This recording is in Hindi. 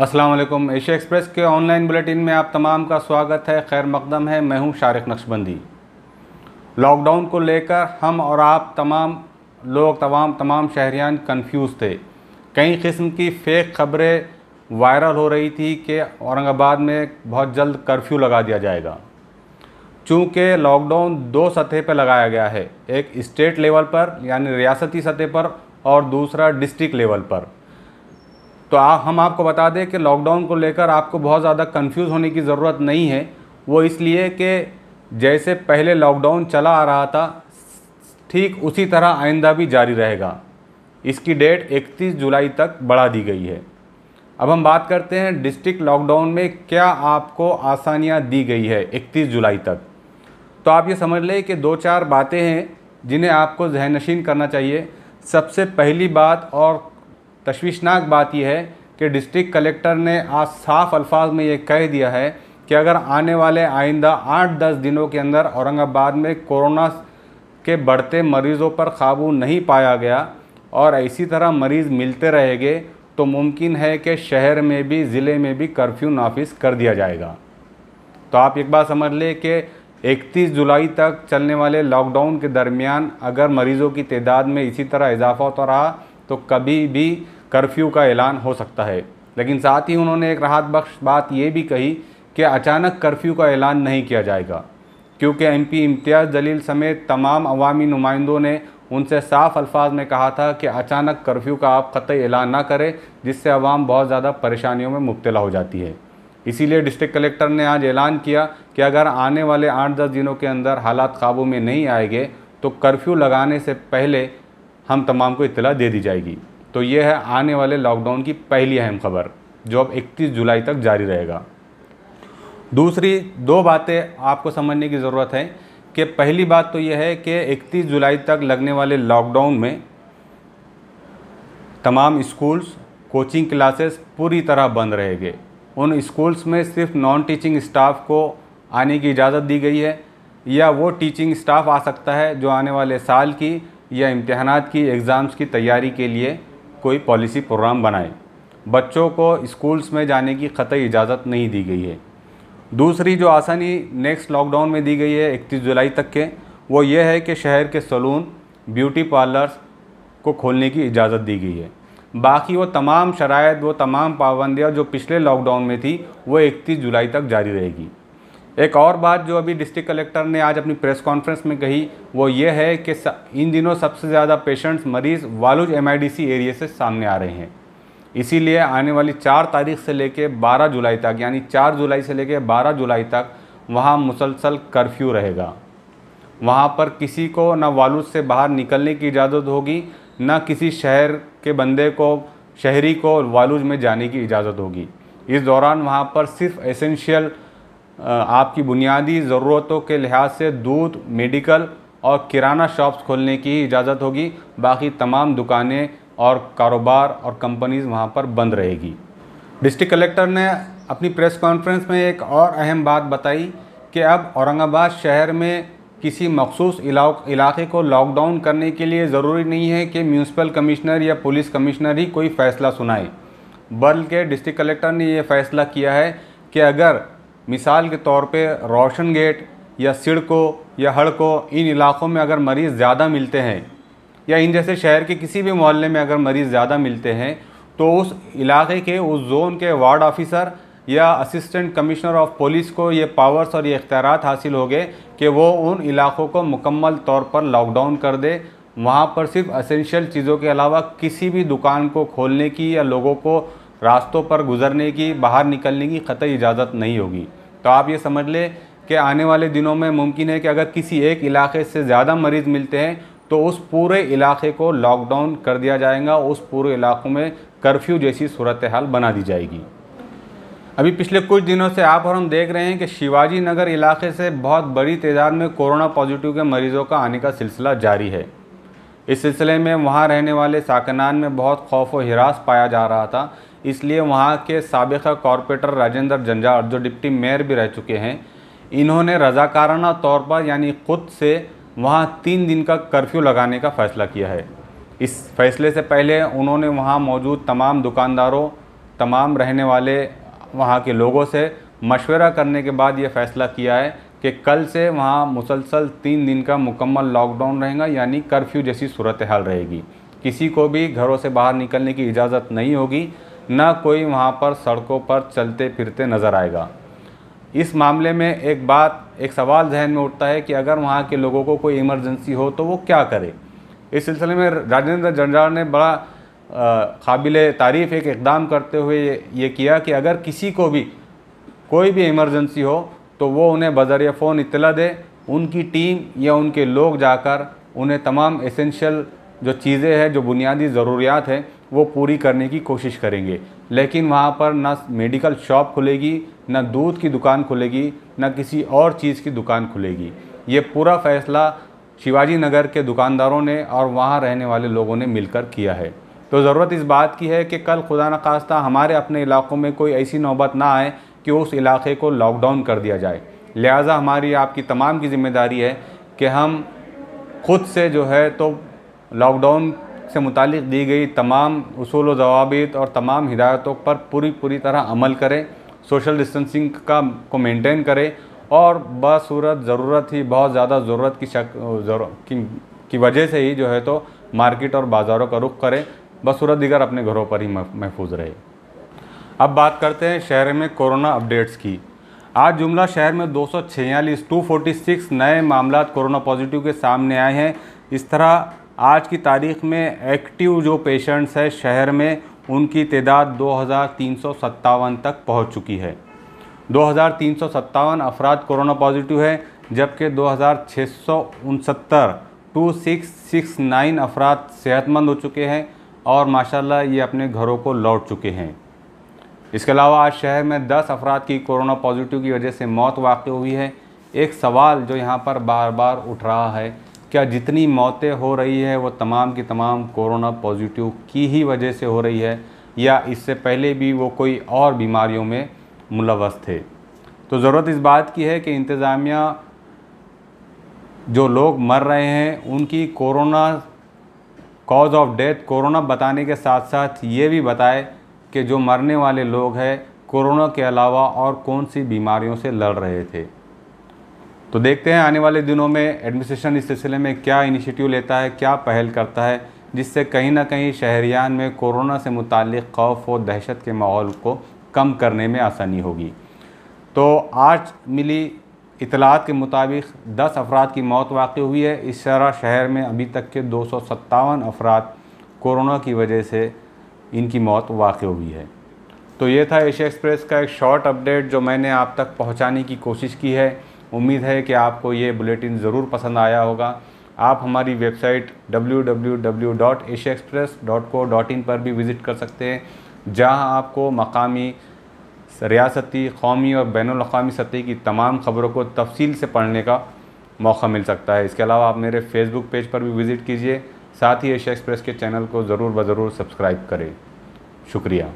असलम एशिया एक्सप्रेस के ऑनलाइन बुलेटिन में आप तमाम का स्वागत है खैर मकदम है मैं हूं शारिक नक्शबंदी लॉकडाउन को लेकर हम और आप तमाम लोग तमाम तमाम शहरियान कंफ्यूज थे कई किस्म की फेक खबरें वायरल हो रही थी कि औरंगाबाद में बहुत जल्द कर्फ्यू लगा दिया जाएगा चूँकि लॉकडाउन दो सतह पर लगाया गया है एक स्टेट लेवल पर यानी रियासती सतह पर और दूसरा डिस्ट्रिक्ट लेवल पर तो आ, हम आपको बता दें कि लॉकडाउन को लेकर आपको बहुत ज़्यादा कंफ्यूज होने की ज़रूरत नहीं है वो इसलिए कि जैसे पहले लॉकडाउन चला आ रहा था ठीक उसी तरह आइंदा भी जारी रहेगा इसकी डेट 31 जुलाई तक बढ़ा दी गई है अब हम बात करते हैं डिस्ट्रिक्ट लॉकडाउन में क्या आपको आसानियाँ दी गई है इकतीस जुलाई तक तो आप ये समझ लें कि दो चार बातें हैं जिन्हें आपको जहनशीन करना चाहिए सबसे पहली बात और तशवीशनाक बात यह है कि डिस्ट्रिक्ट कलेक्टर ने आज साफ अल्फाज में ये कह दिया है कि अगर आने वाले आइंदा आठ दस दिनों के अंदर औरंगाबाद में कोरोना के बढ़ते मरीज़ों पर काबू नहीं पाया गया और इसी तरह मरीज़ मिलते रहेंगे तो मुमकिन है कि शहर में भी ज़िले में भी कर्फ्यू नाफिस कर दिया जाएगा तो आप एक बात समझ लें कि 31 जुलाई तक चलने वाले लॉकडाउन के दरमियान अगर मरीज़ों की तादाद में इसी तरह इजाफा होता रहा तो कभी भी कर्फ्यू का ऐलान हो सकता है लेकिन साथ ही उन्होंने एक राहत बख्श बात ये भी कही कि अचानक कर्फ्यू का ऐलान नहीं किया जाएगा क्योंकि एमपी इम्तियाज़ जलील समेत तमाम अवामी नुमाइंदों ने उनसे साफ अल्फाज में कहा था कि अचानक कर्फ्यू का आप ख़त ऐलान ना करें जिससे अवाम बहुत ज़्यादा परेशानियों में मुबतला हो जाती है इसीलिए डिस्ट्रिक्ट कलेक्टर ने आज ऐलान किया कि अगर आने वाले आठ दस दिनों के अंदर हालात काबू में नहीं आएंगे तो कर्फ्यू लगाने से पहले हम तमाम को इतला दे दी जाएगी तो ये है आने वाले लॉकडाउन की पहली अहम खबर जो अब 31 जुलाई तक जारी रहेगा दूसरी दो बातें आपको समझने की ज़रूरत है कि पहली बात तो यह है कि 31 जुलाई तक लगने वाले लॉकडाउन में तमाम स्कूल्स कोचिंग क्लासेस पूरी तरह बंद रहेंगे उन स्कूल्स में सिर्फ नॉन टीचिंग स्टाफ को आने की इजाज़त दी गई है या वो टीचिंग स्टाफ आ सकता है जो आने वाले साल की या इम्तहान की एग्ज़ाम्स की तैयारी के लिए कोई पॉलिसी प्रोग्राम बनाए बच्चों को स्कूल्स में जाने की ख़त इजाज़त नहीं दी गई है दूसरी जो आसानी नेक्स्ट लॉकडाउन में दी गई है इकतीस जुलाई तक के वो ये है कि शहर के सलून ब्यूटी पार्लर्स को खोलने की इजाज़त दी गई है बाकी वो तमाम शराय वो तमाम पाबंदियाँ जो पिछले लॉकडाउन में थी वो इकतीस जुलाई तक जारी रहेगी एक और बात जो अभी डिस्ट्रिक्ट कलेक्टर ने आज अपनी प्रेस कॉन्फ्रेंस में कही वो ये है कि इन दिनों सबसे ज़्यादा पेशेंट्स मरीज़ वालुज एम एरिया से सामने आ रहे हैं इसीलिए आने वाली चार तारीख से लेकर बारह जुलाई तक यानी चार जुलाई से लेकर बारह जुलाई तक वहाँ मुसलसल कर्फ्यू रहेगा वहाँ पर किसी को ना वालुज से बाहर निकलने की इजाज़त होगी न किसी शहर के बंदे को शहरी को वालुज में जाने की इजाज़त होगी इस दौरान वहाँ पर सिर्फ एसेंशियल आपकी बुनियादी ज़रूरतों के लिहाज से दूध मेडिकल और किराना शॉप्स खोलने की इजाज़त होगी बाकी तमाम दुकानें और कारोबार और कंपनीज वहाँ पर बंद रहेगी डिस्ट्रिक्ट कलेक्टर ने अपनी प्रेस कॉन्फ्रेंस में एक और अहम बात बताई कि अब औरंगाबाद शहर में किसी मखसूस इलाके को लॉकडाउन करने के लिए ज़रूरी नहीं है कि म्यूनसिपल कमिश्नर या पुलिस कमिश्नर ही कोई फ़ैसला सुनाए बल्कि डिस्ट्रिक्ट कलेक्टर ने यह फ़ैसला किया है कि अगर मिसाल के तौर पे रोशन गेट या सिड़को या हड़को इन इलाक़ों में अगर मरीज़ ज़्यादा मिलते हैं या इन जैसे शहर के किसी भी मोहल्ले में अगर मरीज़ ज़्यादा मिलते हैं तो उस इलाके के उस जोन के वार्ड ऑफिसर या असिस्टेंट कमिश्नर ऑफ पुलिस को ये पावर्स और ये इख्तियार हासिल हो गए कि वो उन इलाक़ों को मुकम्मल तौर पर लॉकडाउन कर दे वहाँ पर सिर्फ असेंशियल चीज़ों के अलावा किसी भी दुकान को खोलने की या लोगों को रास्तों पर गुजरने की बाहर निकलने की ख़त इजाज़त नहीं होगी तो आप ये समझ लें कि आने वाले दिनों में मुमकिन है कि अगर किसी एक इलाके से ज़्यादा मरीज़ मिलते हैं तो उस पूरे इलाके को लॉकडाउन कर दिया जाएगा उस पूरे इलाकों में कर्फ्यू जैसी सूरत हाल बना दी जाएगी अभी पिछले कुछ दिनों से आप और हम देख रहे हैं कि शिवाजी नगर इलाके से बहुत बड़ी तादाद में कोरोना पॉजिटिव के मरीज़ों का आने का सिलसिला जारी है इस सिलसिले में वहाँ रहने वाले साकनान में बहुत खौफ व हिरास पाया जा रहा था इसलिए वहाँ के सबका कॉरपोरेटर राजेंद्र जंजाड़ जो डिप्टी मेयर भी रह चुके हैं इन्होंने रजाकाराना तौर पर यानी खुद से वहाँ तीन दिन का कर्फ्यू लगाने का फ़ैसला किया है इस फैसले से पहले उन्होंने वहाँ मौजूद तमाम दुकानदारों तमाम रहने वाले वहाँ के लोगों से मशवरा करने के बाद ये फ़ैसला किया है कि कल से वहाँ मुसलसल तीन दिन का मुकम्मल लॉकडाउन रहेगा यानी कर्फ्यू जैसी सूरत हाल रहेगी किसी को भी घरों से बाहर निकलने की इजाज़त नहीं होगी न कोई वहाँ पर सड़कों पर चलते फिरते नज़र आएगा इस मामले में एक बात एक सवाल जहन में उठता है कि अगर वहाँ के लोगों को कोई इमरजेंसी हो तो वो क्या करे इस सिलसिले में राजेंद्र जंजाल ने बड़ा काबिल तारीफ़ एक इकदाम करते हुए ये किया कि अगर किसी को भी कोई भी इमरजेंसी हो तो वो उन्हें बजरिए फ़ोन इतला दे उनकी टीम या उनके लोग जाकर उन्हें तमाम एसेंशियल जो चीज़ें हैं जो बुनियादी ज़रूरियात हैं वो पूरी करने की कोशिश करेंगे लेकिन वहाँ पर ना मेडिकल शॉप खुलेगी ना दूध की दुकान खुलेगी ना किसी और चीज़ की दुकान खुलेगी ये पूरा फैसला शिवाजी नगर के दुकानदारों ने और वहाँ रहने वाले लोगों ने मिलकर किया है तो ज़रूरत इस बात की है कि कल खुदा न खास्ता हमारे अपने इलाक़ों में कोई ऐसी नौबत ना आए कि उस इलाके को लॉकडाउन कर दिया जाए लिहाजा हमारी आपकी तमाम की ज़िम्मेदारी है कि हम खुद से जो है तो लॉकडाउन से मुतालिक दी गई तमाम असूल जवाब और तमाम हिदायतों पर पूरी पूरी तरह अमल करें सोशल डिस्टेंसिंग का को मेनटेन करें और बसूरत ज़रूरत ही बहुत ज़्यादा ज़रूरत की शक की, की वजह से ही जो है तो मार्केट और बाज़ारों का रुख करें बसूरत दिगर अपने घरों पर ही महफूज रहे अब बात करते हैं शहर में कोरोना अपडेट्स की आज जुमला शहर में 246 246 नए मामला कोरोना पॉजिटिव के सामने आए हैं इस तरह आज की तारीख में एक्टिव जो पेशेंट्स है शहर में उनकी तादाद दो तक पहुंच चुकी है दो अफराद कोरोना पॉजिटिव है जबकि दो हज़ार अफराद सेहतमंद हो चुके हैं और माशाल्लाह ये अपने घरों को लौट चुके हैं इसके अलावा आज शहर में 10 अफराद की कोरोना पॉजिटिव की वजह से मौत वाक़ हुई है एक सवाल जो यहाँ पर बार बार उठ रहा है क्या जितनी मौतें हो रही है वो तमाम की तमाम कोरोना पॉजिटिव की ही वजह से हो रही है या इससे पहले भी वो कोई और बीमारियों में मुलवस थे तो ज़रूरत इस बात की है कि इंतज़ामिया जो लोग मर रहे हैं उनकी corona cause of death corona बताने के साथ साथ ये भी बताए कि जो मरने वाले लोग हैं कोरोना के अलावा और कौन सी बीमारियों से लड़ रहे थे तो देखते हैं आने वाले दिनों में एडमिनिस्ट्रेशन इस सिलसिले में क्या इनिशिएटिव लेता है क्या पहल करता है जिससे कहीं ना कहीं शहरियान में कोरोना से मुतल खौफ और दहशत के माहौल को कम करने में आसानी होगी तो आज मिली इतलात के मुताबिक 10 अफराद की मौत वाक़ हुई है इस शरा शहर में अभी तक के दो सौ अफराद कोरोना की वजह से इनकी मौत वाक़ हुई है तो ये था एशिया एक्सप्रेस का एक शॉर्ट अपडेट जो मैंने आप तक पहुंचाने की कोशिश की है उम्मीद है कि आपको ये बुलेटिन ज़रूर पसंद आया होगा आप हमारी वेबसाइट डब्ल्यू पर भी विज़िट कर सकते हैं जहां आपको मकामी रियासती कौमी और बैन अवी सतह की तमाम ख़बरों को तफसील से पढ़ने का मौका मिल सकता है इसके अलावा आप मेरे फेसबुक पेज पर भी विज़िट कीजिए साथ ही एशिया एक्सप्रेस के चैनल को ज़रूर बज़रूर सब्सक्राइब करें शुक्रिया